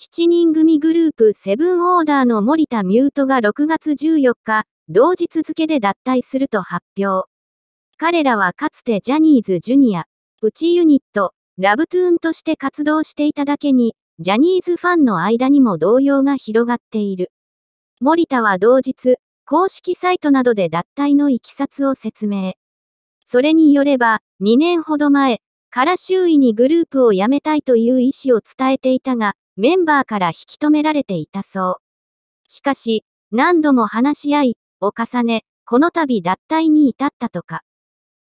7人組グループセブンオーダーの森田ミュートが6月14日、同日付で脱退すると発表。彼らはかつてジャニーズジュニア、内ユニット、ラブトゥーンとして活動していただけに、ジャニーズファンの間にも動揺が広がっている。森田は同日、公式サイトなどで脱退のいきさつを説明。それによれば、2年ほど前、から周囲にグループを辞めたいという意思を伝えていたが、メンバーから引き止められていたそう。しかし、何度も話し合いを重ね、この度脱退に至ったとか。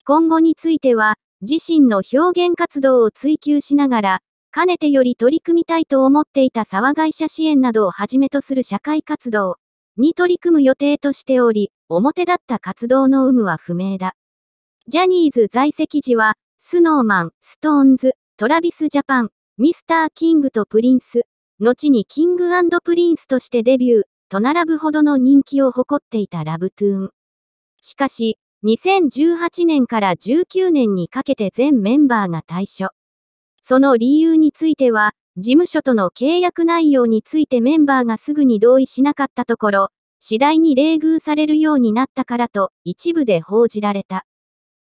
今後については、自身の表現活動を追求しながら、かねてより取り組みたいと思っていた沢会社支援などをはじめとする社会活動に取り組む予定としており、表立った活動の有無は不明だ。ジャニーズ在籍時は、スノーマン、ストーンズ、トラビスジャパン、ミスター・キングとプリンス、後にキングプリンスとしてデビュー、と並ぶほどの人気を誇っていたラブトゥーン。しかし、2018年から19年にかけて全メンバーが退所。その理由については、事務所との契約内容についてメンバーがすぐに同意しなかったところ、次第に冷遇されるようになったからと一部で報じられた。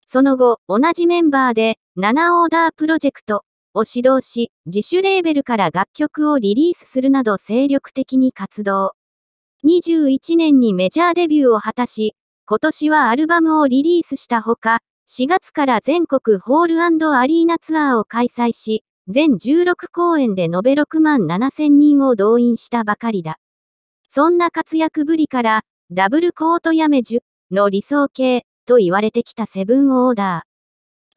その後、同じメンバーで、7オーダープロジェクト、を指導し、自主レーベルから楽曲をリリースするなど精力的に活動。21年にメジャーデビューを果たし、今年はアルバムをリリースしたほか、4月から全国ホールアリーナツアーを開催し、全16公演で延べ6万7000人を動員したばかりだ。そんな活躍ぶりから、ダブルコートやめじゅ、の理想形と言われてきたセブンオーダー。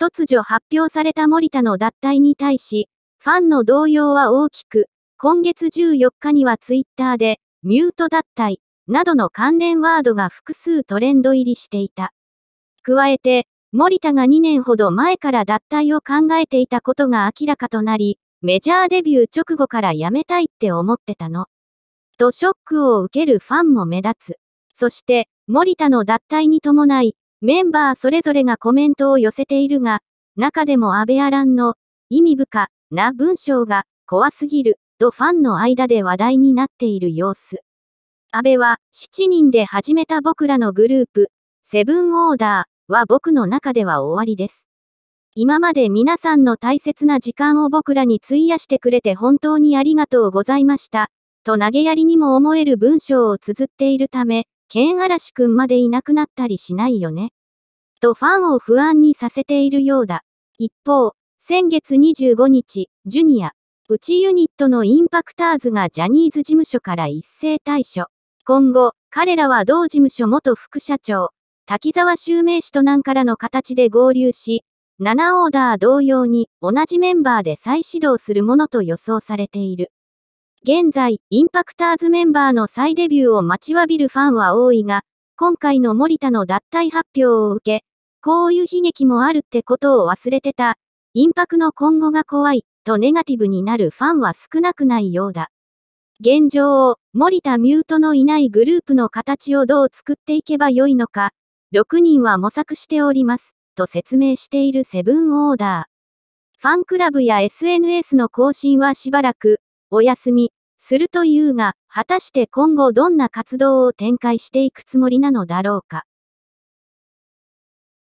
突如発表された森田の脱退に対し、ファンの動揺は大きく、今月14日にはツイッターで、ミュート脱退、などの関連ワードが複数トレンド入りしていた。加えて、森田が2年ほど前から脱退を考えていたことが明らかとなり、メジャーデビュー直後から辞めたいって思ってたの。とショックを受けるファンも目立つ。そして、森田の脱退に伴い、メンバーそれぞれがコメントを寄せているが、中でも安倍アランの意味深な文章が怖すぎるとファンの間で話題になっている様子。安倍は7人で始めた僕らのグループ、セブンオーダーは僕の中では終わりです。今まで皆さんの大切な時間を僕らに費やしてくれて本当にありがとうございました。と投げやりにも思える文章を綴っているため、ケン嵐くんまでいなくなったりしないよね。とファンを不安にさせているようだ。一方、先月25日、ジュニア、うちユニットのインパクターズがジャニーズ事務所から一斉退所。今後、彼らは同事務所元副社長、滝沢襲名氏となんからの形で合流し、7オーダー同様に同じメンバーで再始動するものと予想されている。現在、インパクターズメンバーの再デビューを待ちわびるファンは多いが、今回の森田の脱退発表を受け、こういう悲劇もあるってことを忘れてた。インパクの今後が怖い、とネガティブになるファンは少なくないようだ。現状を、森田ミュートのいないグループの形をどう作っていけばよいのか、6人は模索しております、と説明しているセブンオーダー。ファンクラブや SNS の更新はしばらく、お休み、するというが、果たして今後どんな活動を展開していくつもりなのだろうか。